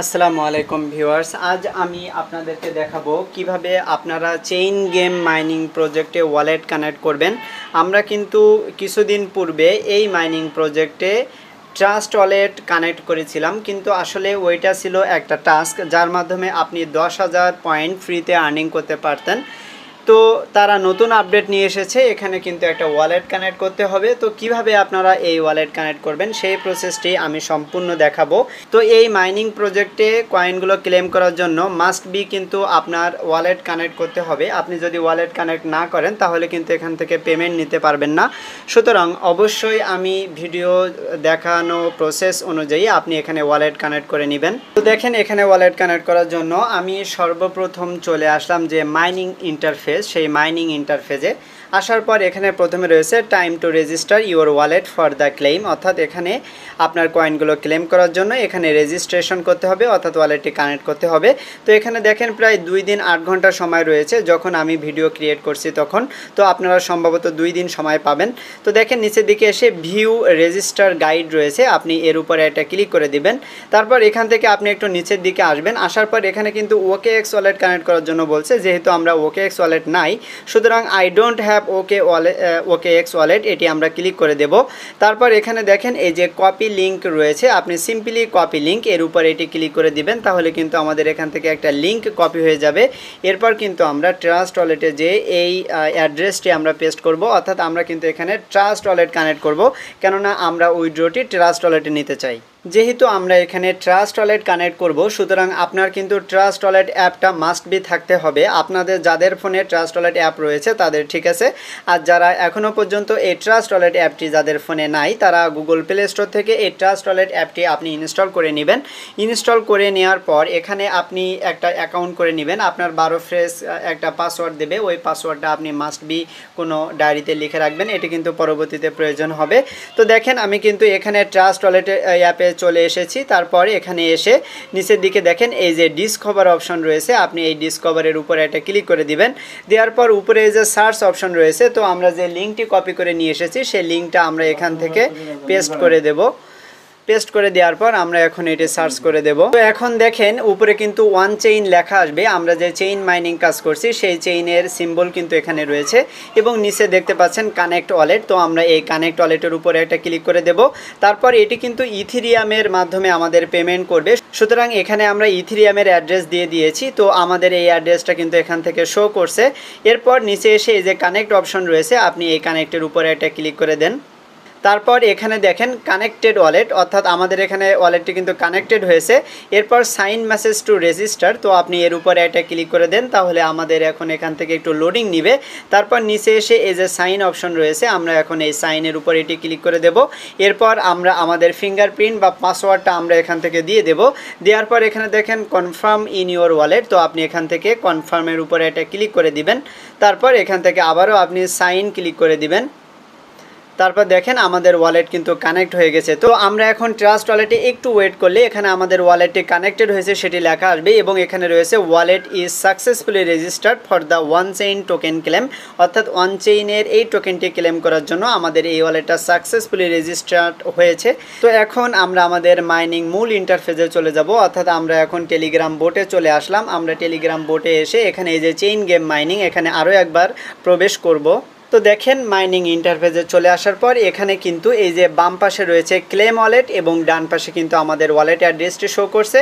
আসসালামু আলাইকুম ভিউয়ার্স আজ আমি আপনাদেরকে দেখাবো কিভাবে আপনারা চেইন গেম মাইনিং প্রজেক্টে ওয়ালেট কানেক্ট করবেন আমরা কিন্তু কিছুদিন পূর্বে এই মাইনিং প্রজেক্টে ট্রাস্ট ওয়ালেট কানেক্ট করেছিলাম কিন্তু আসলে ওইটা ছিল একটা টাস্ক যার মাধ্যমে আপনি দশ হাজার পয়েন্ট ফ্রিতে আর্নিং করতে পারতেন তো তারা নতুন আপডেট নিয়ে এসেছে এখানে কিন্তু একটা ওয়ালেট কানেক্ট করতে হবে তো কিভাবে আপনারা এই ওয়ালেট কানেক্ট করবেন সেই প্রসেসটি আমি সম্পূর্ণ দেখাবো তো এই মাইনিং প্রজেক্টে কয়েনগুলো ক্লেম করার জন্য মাস্ট বি কিন্তু আপনার ওয়ালেট কানেক্ট করতে হবে আপনি যদি ওয়ালেট কানেক্ট না করেন তাহলে কিন্তু এখান থেকে পেমেন্ট নিতে পারবেন না সুতরাং অবশ্যই আমি ভিডিও দেখানো প্রসেস অনুযায়ী আপনি এখানে ওয়ালেট কানেক্ট করে নেবেন তো দেখেন এখানে ওয়ালেট কানেক্ট করার জন্য আমি সর্বপ্রথম চলে আসলাম যে মাইনিং ইন্টারফেস ইন্টারফেস সেই মাইনিং ইন্টারফেসে আসার পর এখানে প্রথমে রয়েছে time to register your wallet for the claim অর্থাৎ এখানে আপনার কয়েনগুলো ক্লেম করার জন্য এখানে রেজিস্ট্রেশন করতে হবে অর্থাৎ ওয়ালেটটি কানেক্ট করতে হবে তো এখানে দেখেন প্রায় দুই দিন আট ঘন্টা সময় রয়েছে যখন আমি ভিডিও ক্রিয়েট করছি তখন তো আপনারা সম্ভবত দুই দিন সময় পাবেন তো দেখেন নিচের দিকে এসে ভিউ রেজিস্টার গাইড রয়েছে আপনি এর উপরে এটা ক্লিক করে দিবেন তারপর এখান থেকে আপনি একটু নিচের দিকে আসবেন আসার পর এখানে কিন্তু ওকে এক্স ওয়ালেট কানেক্ট করার জন্য বলছে যেহেতু আমরা ওকে এক্স ওয়ালেট ওয়ালেট নাই সুতরাং I don't have okay wallet okay X wallet এটি আমরা ক্লিক করে দেব তারপর এখানে দেখেন এই যে কপি লিঙ্ক রয়েছে আপনি সিম্পলি কপি লিঙ্ক এর উপর এটি ক্লিক করে দিবেন তাহলে কিন্তু আমাদের এখান থেকে একটা লিঙ্ক কপি হয়ে যাবে এরপর কিন্তু আমরা ট্রাস্ট ওয়ালেটে যে এই অ্যাড্রেসটি আমরা পেস্ট করব অর্থাৎ আমরা কিন্তু এখানে ট্রাস্ট ওয়ালেট কানেক্ট করব কেননা আমরা উইড্রোটি ট্রাস্ট ওয়ালেটে নিতে চাই যেহেতু আমরা এখানে ট্রাস্ট ওয়ালেট কানেক্ট করব সুতরাং আপনার কিন্তু ট্রাস্ট ওয়ালেট অ্যাপটা মাস্ট বি থাকতে হবে আপনাদের যাদের ফোনে ট্রাস্ট ওয়ালেট অ্যাপ রয়েছে তাদের ঠিক আছে আর যারা এখনও পর্যন্ত এই ট্রাস্ট ওয়ালেট অ্যাপটি যাদের ফোনে নাই তারা গুগল প্লে স্টোর থেকে এই ট্রাস্ট ওয়ালেট অ্যাপটি আপনি ইনস্টল করে নেবেন ইনস্টল করে নেওয়ার পর এখানে আপনি একটা অ্যাকাউন্ট করে নেবেন আপনার বারো ফ্রেশ একটা পাসওয়ার্ড দেবে ওই পাসওয়ার্ডটা আপনি মাস্ট বি কোনো ডায়েরিতে লিখে রাখবেন এটি কিন্তু পরবর্তীতে প্রয়োজন হবে তো দেখেন আমি কিন্তু এখানে ট্রাস্ট ওয়ালেট অ্যাপে চলে এসেছি তারপরে এখানে এসে নিচের দিকে দেখেন এই যে ডিসকভার অপশন রয়েছে আপনি এই ডিসকভারের উপরে এটা ক্লিক করে দিবেন দেওয়ার পর উপরে এই যে সার্চ অপশন রয়েছে তো আমরা যে লিঙ্কটি কপি করে নিয়ে এসেছি সেই লিঙ্কটা আমরা এখান থেকে পেস্ট করে দেবো পেস্ট করে দেওয়ার পর আমরা এখন এটি সার্চ করে দেব তো এখন দেখেন উপরে কিন্তু ওয়ান চেইন লেখা আসবে আমরা যে চেইন মাইনিং কাজ করছি সেই চেইনের সিম্বল কিন্তু এখানে রয়েছে এবং নিচে দেখতে পাচ্ছেন কানেক্ট ওয়ালেট তো আমরা এই কানেক্ট ওয়ালেটের উপরে একটা ক্লিক করে দেব তারপর এটি কিন্তু ইথিরিয়ামের মাধ্যমে আমাদের পেমেন্ট করবে সুতরাং এখানে আমরা ইথিরিয়ামের অ্যাড্রেস দিয়ে দিয়েছি তো আমাদের এই অ্যাড্রেসটা কিন্তু এখান থেকে শো করছে এরপর নিচে এসে এই যে কানেক্ট অপশন রয়েছে আপনি এই কানেক্টের উপরে একটা ক্লিক করে দেন তারপর এখানে দেখেন কানেক্টেড ওয়ালেট অর্থাৎ আমাদের এখানে ওয়ালেটটি কিন্তু কানেক্টেড হয়েছে এরপর সাইন মেসেজ টু রেজিস্টার তো আপনি এর উপরে এটা ক্লিক করে দেন তাহলে আমাদের এখন এখান থেকে একটু লোডিং নিবে তারপর নিচে এসে এই যে সাইন অপশন রয়েছে আমরা এখন এই সাইনের উপর এটি ক্লিক করে দেব এরপর আমরা আমাদের ফিঙ্গারপ্রিন্ট বা পাসওয়ার্ডটা আমরা এখান থেকে দিয়ে দেব দেওয়ার পর এখানে দেখেন কনফার্ম ইন ইউর ওয়ালেট তো আপনি এখান থেকে কনফার্মের উপরে এটা ক্লিক করে দিবেন তারপর এখান থেকে আবারও আপনি সাইন ক্লিক করে দিবেন তারপর দেখেন আমাদের ওয়ালেট কিন্তু কানেক্ট হয়ে গেছে তো আমরা এখন ট্রাস্ট ওয়ালেটে একটু ওয়েট করলে এখানে আমাদের ওয়ালেটটি কানেক্টেড হয়েছে সেটি লেখা আসবে এবং এখানে রয়েছে wallet is successfully registered for the one chain token claim অর্থাৎ ওয়ান চেইনের এই টোকেনটি ক্লেম করার জন্য আমাদের এই ওয়ালেটটা সাকসেসফুলি রেজিস্টার্ড হয়েছে তো এখন আমরা আমাদের মাইনিং মূল ইন্টারফেসে চলে যাব অর্থাৎ আমরা এখন টেলিগ্রাম বোটে চলে আসলাম আমরা টেলিগ্রাম বোটে এসে এখানে এই যে চেইন গেম মাইনিং এখানে আরও একবার প্রবেশ করব তো দেখেন মাইনিং ইন্টারফেসে চলে আসার পর এখানে কিন্তু এই যে বাম পাশে রয়েছে ক্লেম ওয়ালেট এবং ডান পাশে কিন্তু আমাদের ওয়ালেট অ্যাড্রেসটি শো করছে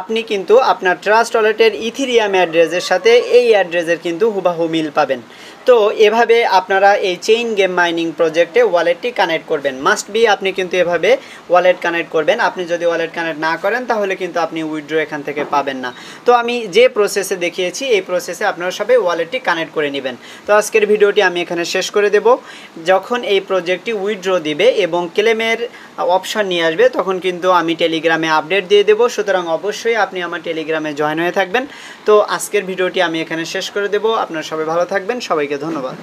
আপনি কিন্তু আপনার ট্রাস্ট ওয়ালেটের ইথিরিয়াম অ্যাড্রেসের সাথে এই অ্যাড্রেসের কিন্তু হুবাহু মিল পাবেন তো এভাবে আপনারা এই চেইন গেম মাইনিং প্রজেক্টে ওয়ালেটটি কানেক্ট করবেন মাস্ট বি আপনি কিন্তু এভাবে ওয়ালেট কানেক্ট করবেন আপনি যদি ওয়ালেট কানেক্ট না করেন তাহলে কিন্তু আপনি উইড্রো এখান থেকে পাবেন না তো আমি যে প্রসেসে দেখিয়েছি এই প্রসেসে আপনারা সবাই ওয়ালেটটি কানেক্ট করে নেবেন তো আজকের ভিডিওটি আমি এখানে শেষ করে দেব যখন এই প্রজেক্টটি উইড্রো দিবে এবং ক্লেমের অপশান নিয়ে আসবে তখন কিন্তু আমি টেলিগ্রামে আপডেট দিয়ে দেবো সুতরাং অবশ্যই আপনি আমার টেলিগ্রামে জয়েন হয়ে থাকবেন তো আজকের ভিডিওটি আমি এখানে শেষ করে দেব আপনারা সবাই ভালো থাকবেন সবাইকে সবাইকে ধন্যবাদ